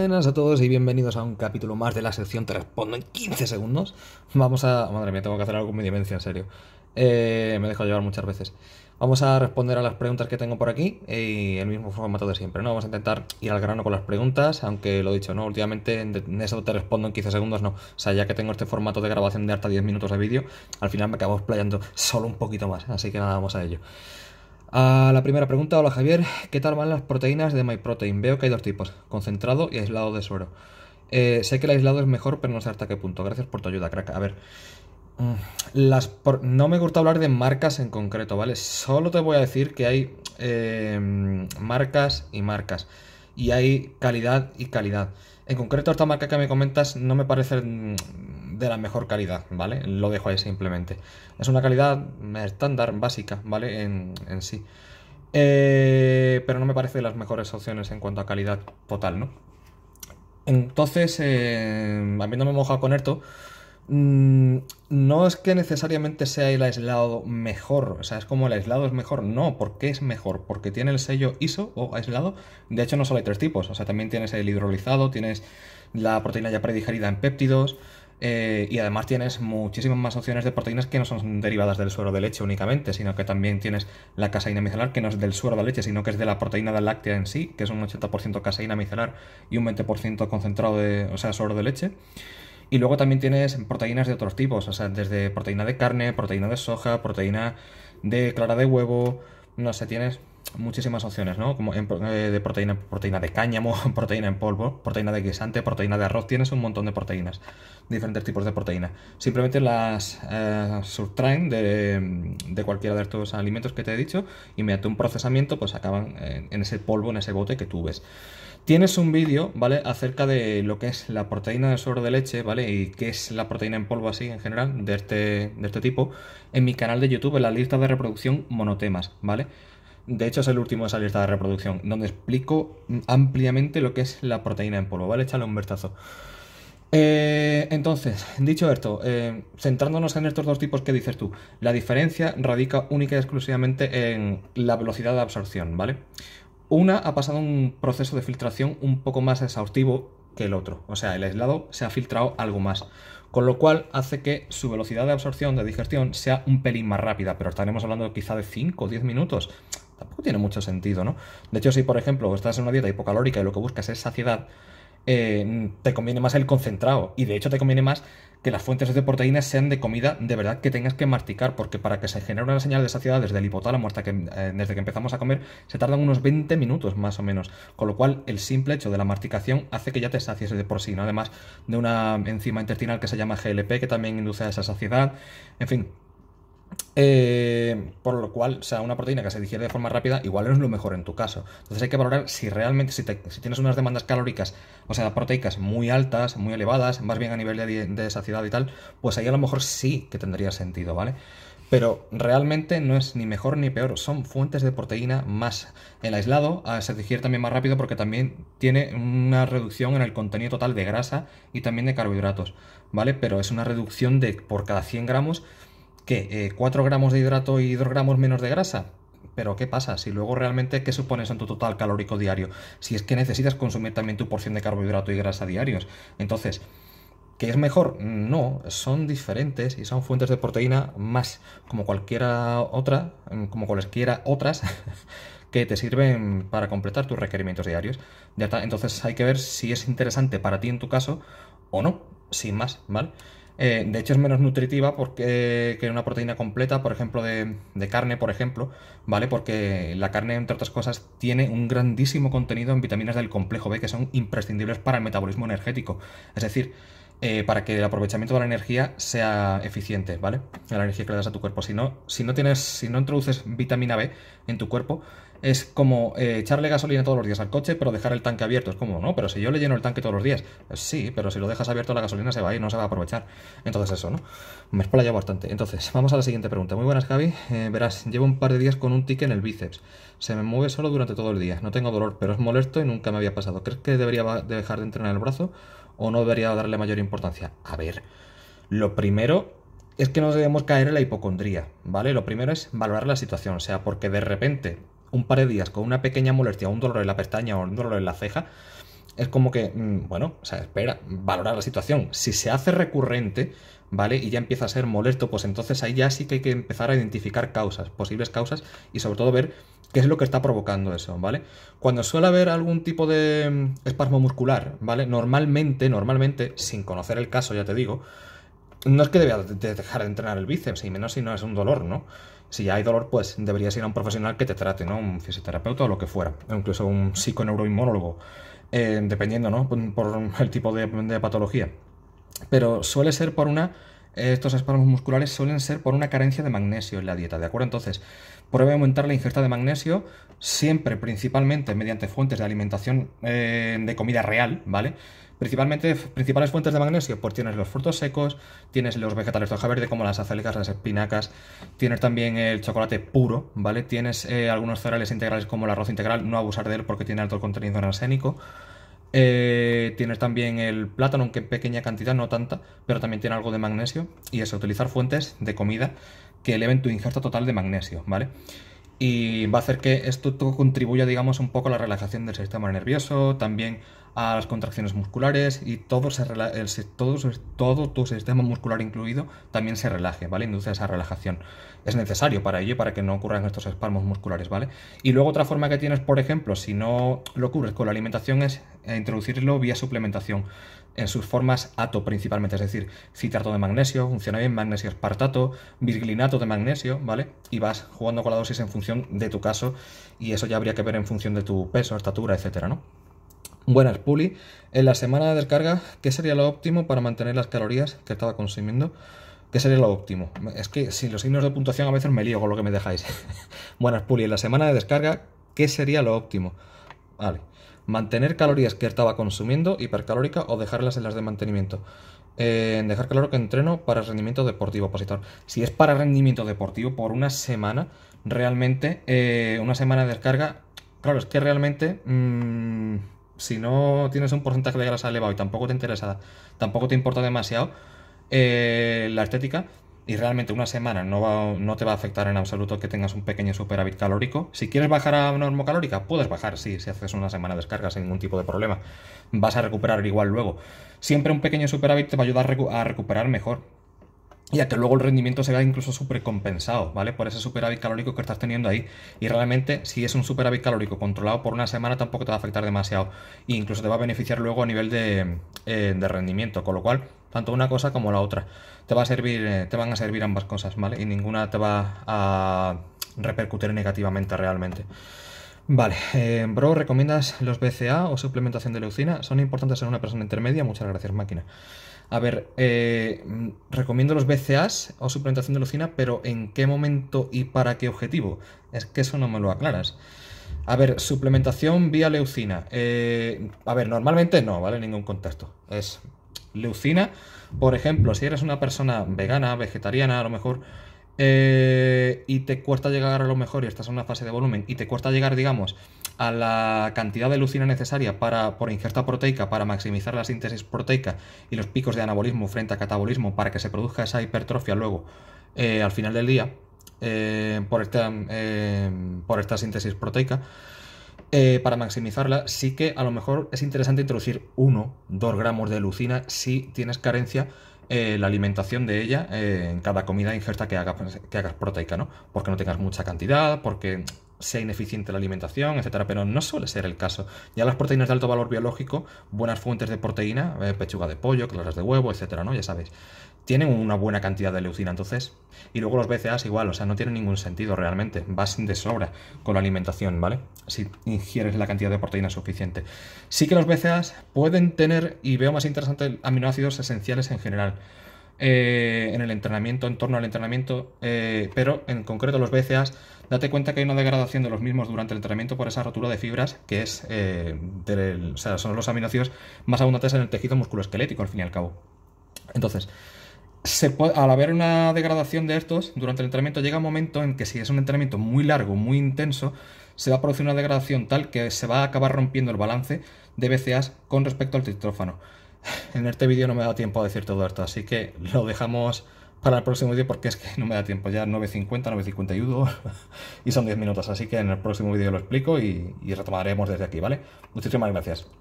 Buenas a todos y bienvenidos a un capítulo más de la sección Te respondo en 15 segundos. Vamos a. Madre mía, tengo que hacer algo con mi dimensión, en serio. Eh, me dejo llevar muchas veces. Vamos a responder a las preguntas que tengo por aquí y eh, el mismo formato de siempre, ¿no? Vamos a intentar ir al grano con las preguntas, aunque lo he dicho, ¿no? Últimamente en eso te respondo en 15 segundos, no. O sea, ya que tengo este formato de grabación de hasta 10 minutos de vídeo, al final me acabo explayando solo un poquito más. Así que nada, vamos a ello. A la primera pregunta, hola Javier, ¿qué tal van las proteínas de MyProtein? Veo que hay dos tipos, concentrado y aislado de suero. Eh, sé que el aislado es mejor, pero no sé hasta qué punto. Gracias por tu ayuda, crack. A ver, mm, las no me gusta hablar de marcas en concreto, ¿vale? Solo te voy a decir que hay eh, marcas y marcas. Y hay calidad y calidad. En concreto, esta marca que me comentas no me parece... Mm, de la mejor calidad, ¿vale? Lo dejo ahí simplemente. Es una calidad estándar, básica, ¿vale? En, sí. Eh, pero no me parece de las mejores opciones en cuanto a calidad total, ¿no? Entonces, eh, no me mojado con esto. Mm, no es que necesariamente sea el aislado mejor, o sea, es como el aislado es mejor, no, ¿por qué es mejor? Porque tiene el sello ISO o aislado, de hecho no solo hay tres tipos, o sea, también tienes el hidrolizado, tienes la proteína ya predigerida en péptidos, eh, y además tienes muchísimas más opciones de proteínas que no son derivadas del suero de leche únicamente, sino que también tienes la caseína micelar, que no es del suero de leche, sino que es de la proteína de láctea en sí, que es un 80% caseína micelar y un 20% concentrado de, o sea, suero de leche. Y luego también tienes proteínas de otros tipos, o sea, desde proteína de carne, proteína de soja, proteína de clara de huevo, no sé, tienes muchísimas opciones, ¿no? Como eh, de proteína, proteína de cáñamo, proteína en polvo, proteína de guisante, proteína de arroz, tienes un montón de proteínas, diferentes tipos de proteína. Simplemente las eh, subtraen de, cualquiera de estos alimentos que te he dicho y mediante un procesamiento pues acaban en, ese polvo, en ese bote que tú ves. Tienes un vídeo, ¿vale? Acerca de lo que es la proteína de suero de leche, ¿vale? Y qué es la proteína en polvo así en general, de este, de este tipo, en mi canal de YouTube, en la lista de reproducción monotemas, ¿vale? De hecho, es el último de esa lista de reproducción, donde explico ampliamente lo que es la proteína en polvo, ¿vale? Échale un vertazo. Eh, entonces, dicho esto, eh, centrándonos en estos dos tipos ¿qué dices tú, la diferencia radica única y exclusivamente en la velocidad de absorción, ¿vale? Una ha pasado un proceso de filtración un poco más exhaustivo que el otro, o sea, el aislado se ha filtrado algo más, con lo cual hace que su velocidad de absorción, de digestión, sea un pelín más rápida, pero estaremos hablando quizá de 5 o 10 minutos, tampoco tiene mucho sentido, ¿no? De hecho, si por ejemplo estás en una dieta hipocalórica y lo que buscas es saciedad, eh, te conviene más el concentrado. Y de hecho te conviene más que las fuentes de proteínas sean de comida de verdad que tengas que masticar, porque para que se genere una señal de saciedad desde el hipotálamo hasta que eh, desde que empezamos a comer, se tardan unos 20 minutos más o menos. Con lo cual, el simple hecho de la masticación hace que ya te sacies de por sí, ¿no? además de una enzima intestinal que se llama GLP, que también induce a esa saciedad. En fin, eh, por lo cual, o sea, una proteína que se digiere de forma rápida igual no es lo mejor en tu caso. Entonces hay que valorar si realmente, si, tienes unas demandas calóricas, o sea, proteicas muy altas, muy elevadas, más bien a nivel de, saciedad y tal, pues ahí a lo mejor sí que tendría sentido, ¿vale? Pero realmente no es ni mejor ni peor, son fuentes de proteína más. El aislado ah, se digiere también más rápido porque también tiene una reducción en el contenido total de grasa y también de carbohidratos, ¿vale? Pero es una reducción de por cada 100 gramos ¿Qué? ¿4 eh, gramos de hidrato y 2 gramos menos de grasa? Pero ¿qué pasa? Si luego realmente, ¿qué supones en tu total calórico diario? Si es que necesitas consumir también tu porción de carbohidrato y grasa diarios. Entonces, ¿qué es mejor? No, son diferentes y son fuentes de proteína más, como cualquiera otra, mm, como cualesquiera otras, que te sirven para completar tus requerimientos diarios. entonces hay que ver si es interesante para ti en tu caso o no, sin más, ¿vale? Eh, de hecho, es menos nutritiva porque, que una proteína completa, por ejemplo, de, de, carne, por ejemplo, ¿vale? Porque la carne, entre otras cosas, tiene un grandísimo contenido en vitaminas del complejo B que son imprescindibles para el metabolismo energético. Es decir, eh, para que el aprovechamiento de la energía sea eficiente, ¿vale? La energía que le das a tu cuerpo. Si no, si no tienes, si no introduces vitamina B en tu cuerpo, es como eh, echarle gasolina todos los días al coche, pero dejar el tanque abierto. Es como, no, pero si yo le lleno el tanque todos los días, pues sí, pero si lo dejas abierto la gasolina se va Y no se va a aprovechar. Entonces eso, ¿no? Me espola ya bastante. Entonces, vamos a la siguiente pregunta. Muy buenas, Javi. Eh, verás, llevo un par de días con un tique en el bíceps. Se me mueve solo durante todo el día. No tengo dolor, pero es molesto y nunca me había pasado. ¿Crees que debería dejar de entrenar el brazo? o no debería darle mayor importancia? A ver, lo primero es que no debemos caer en la hipocondría, ¿vale? Lo primero es valorar la situación, o sea, porque de repente un par de días con una pequeña molestia, un dolor en la pestaña o un dolor en la ceja, es como que, mm, bueno, o sea, espera, valorar la situación. Si se hace recurrente, ¿vale? Y ya empieza a ser molesto, pues entonces ahí ya sí que hay que empezar a identificar causas, posibles causas, y sobre todo ver qué es lo que está provocando eso, ¿vale? Cuando suele haber algún tipo de mm, espasmo muscular, ¿vale? Normalmente, normalmente, sin conocer el caso, ya te digo, no es que deba dejar de entrenar el bíceps, y menos si no es un dolor, ¿no? Si ya hay dolor, pues deberías ir a un profesional que te trate, ¿no? Un fisioterapeuta o lo que fuera, incluso un psiconeuroinmólogo. Eh, dependiendo, ¿no? Por el tipo de, patología. Pero suele ser por una. Eh, estos espasmos musculares suelen ser por una carencia de magnesio en la dieta, ¿de acuerdo? Entonces, pruebe aumentar la ingesta de magnesio siempre, principalmente mediante fuentes de alimentación eh, de comida real, ¿vale? Principalmente, principales fuentes de magnesio, pues tienes los frutos secos, tienes los vegetales de hoja verde como las acelgas, las espinacas, tienes también el chocolate puro, ¿vale? Tienes eh, algunos cereales integrales como el arroz integral, no abusar de él porque tiene alto contenido en arsénico. Eh, tienes también el plátano, aunque en pequeña cantidad, no tanta, pero también tiene algo de magnesio. Y es utilizar fuentes de comida que eleven tu ingesta total de magnesio, ¿vale? Y va a hacer que esto contribuya, digamos, un poco a la relajación del sistema nervioso, también a las contracciones musculares y todo, se el, todo, todo tu sistema muscular incluido también se relaje, ¿vale? Induce esa relajación. Es necesario para ello, para que no ocurran estos espasmos musculares, ¿vale? Y luego otra forma que tienes, por ejemplo, si no lo cubres con la alimentación, es introducirlo vía suplementación en sus formas ato principalmente, es decir, citrato de magnesio, funciona bien, magnesio espartato, virglinato de magnesio, ¿vale? Y vas jugando con la dosis en función de tu caso y eso ya habría que ver en función de tu peso, estatura, etcétera, ¿no? Buenas, Puli. En la semana de descarga, ¿qué sería lo óptimo para mantener las calorías que estaba consumiendo? ¿Qué sería lo óptimo? Es que si los signos de puntuación a veces me lío con lo que me dejáis. Buenas, Puli. En la semana de descarga, ¿qué sería lo óptimo? Vale. Mantener calorías que estaba consumiendo, hipercalórica, o dejarlas en las de mantenimiento. dejar claro que entreno para rendimiento deportivo, opositor. Si es para rendimiento deportivo por una semana, realmente eh, una semana de descarga. Claro, es que realmente. Mm, si no tienes un porcentaje de grasa elevado y tampoco te interesa, tampoco te importa demasiado eh, la estética, y realmente una semana no, no te va a afectar en absoluto que tengas un pequeño superávit calórico. Si quieres bajar a calórica, puedes bajar, sí, si haces una semana de descarga sin ningún tipo de problema. Vas a recuperar igual luego. Siempre un pequeño superávit te va a ayudar a recuperar mejor y a que luego el rendimiento se vea incluso compensado, ¿vale? Por ese superávit calórico que estás teniendo ahí. Y realmente, si es un superávit calórico controlado por una semana, tampoco te va a afectar demasiado. E incluso te va a beneficiar luego a nivel de, eh, rendimiento. Con lo cual, tanto una cosa como la otra. Te va a servir, eh, te van a servir ambas cosas, ¿vale? Y ninguna te va a repercutir negativamente realmente. Vale, eh, bro, ¿recomiendas los BCA o suplementación de leucina? ¿Son importantes en una persona intermedia? Muchas gracias, máquina. A ver, eh, recomiendo los BCAs o suplementación de leucina, pero ¿en qué momento y para qué objetivo? Es que eso no me lo aclaras. A ver, suplementación vía leucina. Eh, a ver, normalmente no, ¿vale? Ningún contexto. Es leucina. Por ejemplo, si eres una persona vegana, vegetariana, a lo mejor, eh, y te cuesta llegar a lo mejor y estás en una fase de volumen, y te cuesta llegar, digamos, a la cantidad de lucina necesaria para, por ingesta proteica para maximizar la síntesis proteica y los picos de anabolismo frente a catabolismo para que se produzca esa hipertrofia luego eh, al final del día eh, por, esta, eh, por esta síntesis proteica. para maximizarla, sí que a lo mejor es interesante introducir 1, 2 gramos de lucina si tienes carencia la alimentación de ella en cada comida ingesta que hagas, que hagas proteica, ¿no? Porque no tengas mucha cantidad, porque sea ineficiente la alimentación, etcétera, pero no suele ser el caso. Ya las proteínas de alto valor biológico, buenas fuentes de proteína, eh, pechuga de pollo, claras de huevo, etcétera, ¿no? Ya sabéis. Tienen una buena cantidad de leucina, entonces. Y luego los BCAs igual, o sea, no tienen ningún sentido realmente. Vas de sobra con la alimentación, ¿vale? Si ingieres la cantidad de proteína suficiente. Sí que los BCAs pueden tener, y veo más interesante, aminoácidos esenciales en general. Eh, en el entrenamiento, en torno al entrenamiento, eh, pero en concreto los BCAs, date cuenta que hay una degradación de los mismos durante el entrenamiento por esa rotura de fibras, que es eh, o sea, son los aminoácidos más abundantes en el tejido musculoesquelético, al fin y al cabo. Entonces, al haber una degradación de estos durante el entrenamiento, llega un momento en que si es un entrenamiento muy largo, muy intenso, se va a producir una degradación tal que se va a acabar rompiendo el balance de BCAs con respecto al tritrófano. en este vídeo no me da tiempo a decir todo esto, así que lo dejamos para el próximo vídeo porque es que no me da tiempo, ya 9.50, 9.51 y son 10 minutos, así que en el próximo vídeo lo explico y retomaremos desde aquí, ¿vale? Muchísimas gracias.